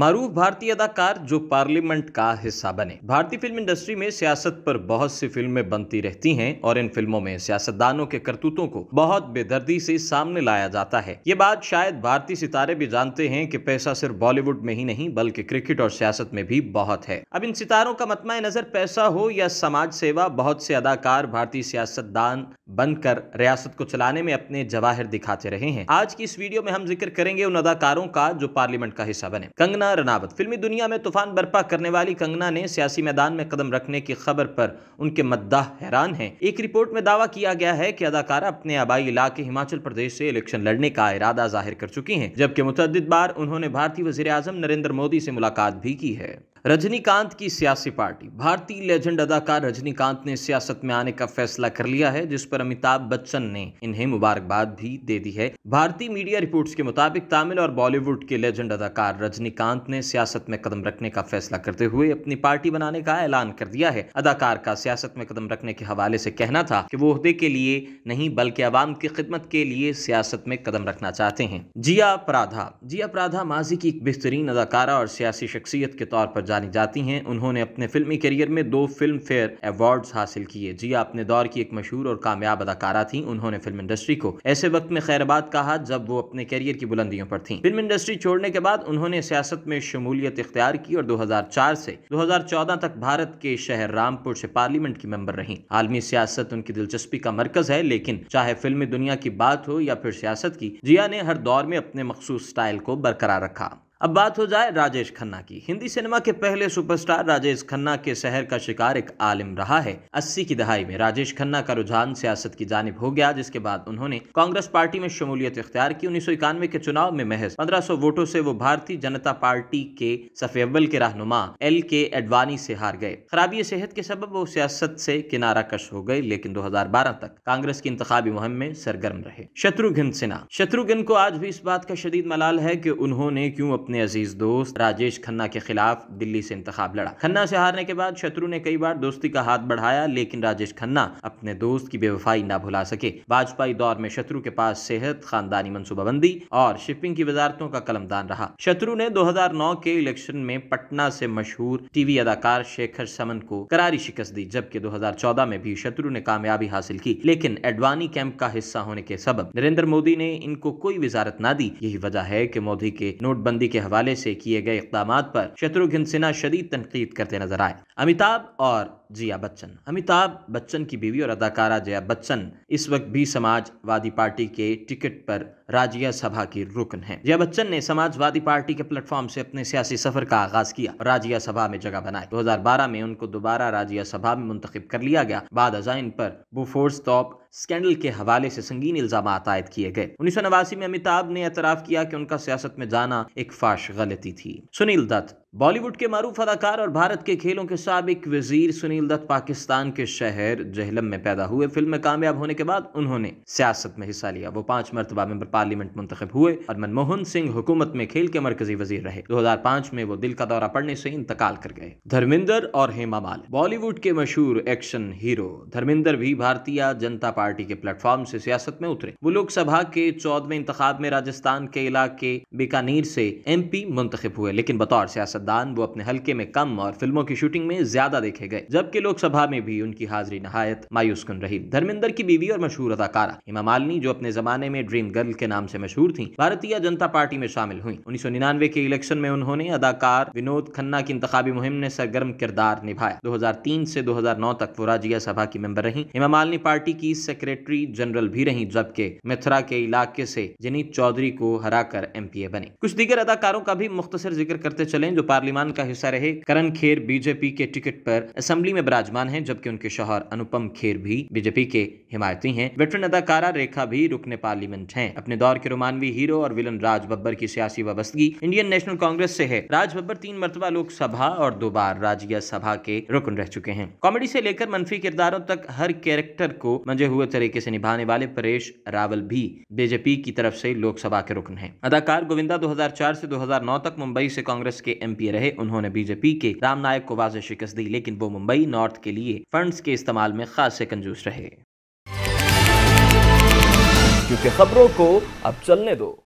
मारूफ भारतीय अदाकार जो पार्लियामेंट का हिस्सा बने भारतीय फिल्म इंडस्ट्री में सियासत पर बहुत सी फिल्में बनती रहती हैं और इन फिल्मों में सियासतदानों के करतूतों को बहुत बेदर्दी से सामने लाया जाता है ये बात शायद भारतीय सितारे भी जानते हैं कि पैसा सिर्फ बॉलीवुड में ही नहीं बल्कि क्रिकेट और सियासत में भी बहुत है अब इन सितारों का मतम नजर पैसा हो या समाज सेवा बहुत से अदाकार भारतीय सियासतदान बनकर रियासत को चलाने में अपने जवाहर दिखाते रहे हैं आज की इस वीडियो में हम जिक्र करेंगे उन अदाकारों का जो पार्लियामेंट का हिस्सा बने कंगना कंगना रनावत फिल्मी दुनिया में तूफान बर्पा करने वाली कंगना ने सियासी मैदान में कदम रखने की खबर पर उनके मद्दाह हैरान हैं एक रिपोर्ट में दावा किया गया है कि अदाकारा अपने आबाई इलाके हिमाचल प्रदेश से इलेक्शन लड़ने का इरादा जाहिर कर चुकी हैं जबकि मुतद बार उन्होंने भारतीय वजीर नरेंद्र मोदी से मुलाकात भी की है रजनीकांत की सियासी पार्टी भारतीय लेजेंड अदाकार रजनीकांत ने सियासत में आने का फैसला कर लिया है जिस पर अमिताभ बच्चन ने इन्हें मुबारकबाद भी दे दी है भारतीय मीडिया रिपोर्ट्स के मुताबिक तमिल और बॉलीवुड के लेजेंड अदाकार रजनीकांत ने सियासत में कदम रखने का फैसला करते हुए अपनी पार्टी बनाने का ऐलान कर दिया है अदाकार का सियासत में कदम रखने के हवाले से कहना था कि वो अहदे के लिए नहीं बल्कि आवाम की खिदमत के लिए सियासत में कदम रखना चाहते हैं जिया प्राधा जिया प्राधा माजी की एक बेहतरीन अदाकारा और सियासी शख्सियत के तौर पर जानी जाती हैं उन्होंने अपने फिल्मी करियर में दो फिल्म फेयर अवार्ड्स हासिल किए जी अपने दौर की एक मशहूर और कामयाब अदाकारा थी उन्होंने फिल्म इंडस्ट्री को ऐसे वक्त में खैरबाद कहा जब वो अपने करियर की बुलंदियों पर थी फिल्म इंडस्ट्री छोड़ने के बाद उन्होंने सियासत में शमूलियत इख्तियार की और दो से दो तक भारत के शहर रामपुर से पार्लियामेंट की मेम्बर रही आलमी सियासत उनकी दिलचस्पी का मरकज है लेकिन चाहे फिल्मी दुनिया की बात हो या फिर सियासत की जिया ने हर दौर में अपने मखसूस स्टाइल को बरकरार रखा अब बात हो जाए राजेश खन्ना की हिंदी सिनेमा के पहले सुपरस्टार राजेश खन्ना के शहर का शिकार एक आलिम रहा है अस्सी की दहाई में राजेश खन्ना का रुझान सियासत की जानब हो गया जिसके बाद उन्होंने कांग्रेस पार्टी में शमूलियत इख्तियार की उन्नीस के चुनाव में महज 1500 वोटों से वो भारतीय जनता पार्टी के सफे अव्वल के रहनुमा एल के एडवानी से हार गए खराबी सेहत के सब वो सियासत से किनारा कश हो गए लेकिन दो तक कांग्रेस की इंतबी मुहिम में सरगर्म रहे शत्रुघ्न सिन्हा शत्रुघ्न को आज भी इस बात का शदीद मलाल है की उन्होंने क्यूँ अपने अजीज दोस्त राजेश खन्ना के खिलाफ दिल्ली से इंतखा लड़ा खन्ना से हारने के बाद शत्रु ने कई बार दोस्ती का हाथ बढ़ाया लेकिन राजेश खन्ना अपने दोस्त की बेवफाई ना भुला सके वाजपेयी दौर में शत्रु के पास सेहत खानदानी मनसूबाबंदी और शिपिंग की वजारतों का कलमदान रहा शत्रु ने दो के इलेक्शन में पटना से मशहूर टीवी अदाकार शेखर समन को करारी शिकस्त दी जबकि दो में भी शत्रु ने कामयाबी हासिल की लेकिन एडवानी कैंप का हिस्सा होने के सब नरेंद्र मोदी ने इनको कोई वजारत ना दी यही वजह है कि मोदी के नोटबंदी के के हवाले से किए गए इकदाम पर शत्रुघ्न सिन्हा शदीद तनकीद करते नजर आए अमिताभ और जिया बच्चन अमिताभ बच्चन की बीवी और अदाकारा जया बच्चन इस वक्त भी समाजवादी पार्टी के टिकट पर राज्य सभा की रुकन है जया बच्चन ने समाजवादी पार्टी के प्लेटफॉर्म से अपने सियासी सफर का आगाज किया और राज्य सभा में जगह बनाई 2012 में उनको दोबारा राज्य सभा में मुंतखब कर लिया गया बाद अजाइन पर बुफोर्स टॉप स्कैंडल के हवाले से संगीन इल्जाम आयद किए गए उन्नीस सौ नवासी में अमिताभ ने एतराफ़ किया कि उनका सियासत में जाना एक फाश गलती थी सुनील दत्त बॉलीवुड के मरूफ अदाकार और भारत के खेलों के सबक वजीर सुनील दत्त पाकिस्तान के शहर जहलम में पैदा हुए फिल्म में कामयाब होने के बाद उन्होंने सियासत में हिस्सा लिया वो पांच मरतबा मेंबर पार्लियामेंट मुंतब हुए और मनमोहन सिंह हुकूमत में खेल के मरकजी वजीर रहे पांच में वो दिल का दौरा पड़ने से इंतकाल कर गए धर्मिंदर और हेमा माल बॉलीवुड के मशहूर एक्शन हीरो धर्मिंदर भी भारतीय जनता पार्टी के प्लेटफॉर्म से सियासत में उतरे वो लोकसभा के चौदवे इंतब में राजस्थान के इलाके बीकानीर से एम पी मुंतब हुए लेकिन बतौर सियासत सियासतदान वो अपने हल्के में कम और फिल्मों की शूटिंग में ज्यादा देखे गए जबकि लोकसभा में भी उनकी हाजिरी नहायत मायूस कन रही धर्मेंद्र की बीवी और मशहूर अदाकारा हिमा मालिनी जो अपने जमाने में ड्रीम गर्ल के नाम से मशहूर थी भारतीय जनता पार्टी में शामिल हुई उन्नीस के इलेक्शन में उन्होंने अदाकार विनोद खन्ना की इंतबी मुहिम ने सरगर्म किरदार निभाया दो से दो तक वो राज्य सभा की मेंबर रही हेमा मालिनी पार्टी की सेक्रेटरी जनरल भी रही जबकि मिथुरा के इलाके से जनीत चौधरी को हराकर एमपीए बने कुछ दीगर अदाकारों का भी मुख्तर जिक्र करते चले जो पार्लियामान का हिस्सा रहे करण खेर बीजेपी के टिकट पर असेंबली में विराजमान है जबकि उनके शोहर अनुपम खेर भी बीजेपी के हिमायती हैं वेटरन अदाकारा रेखा भी रुकने पार्लियामेंट हैं अपने दौर के रोमानवी हीरो और विलन राज बब्बर की सियासी वाबस्तगी इंडियन नेशनल कांग्रेस से है राज बब्बर तीन मरतबा लोकसभा और दो बार राज्य सभा के रुकन रह चुके हैं कॉमेडी से लेकर मनफी किरदारों तक हर कैरेक्टर को मंजे हुए तरीके से निभाने वाले परेश रावल भी बीजेपी की तरफ से लोकसभा के रुकन है अदाकार गोविंदा 2004 से 2009 तक मुंबई से कांग्रेस के एम एमपी रहे उन्होंने बीजेपी के राम नायक को वाजह शिकस्त दी लेकिन वो मुंबई नॉर्थ के लिए फंड्स के इस्तेमाल में खासे कंजूस रहे क्योंकि खबरों को अब चलने दो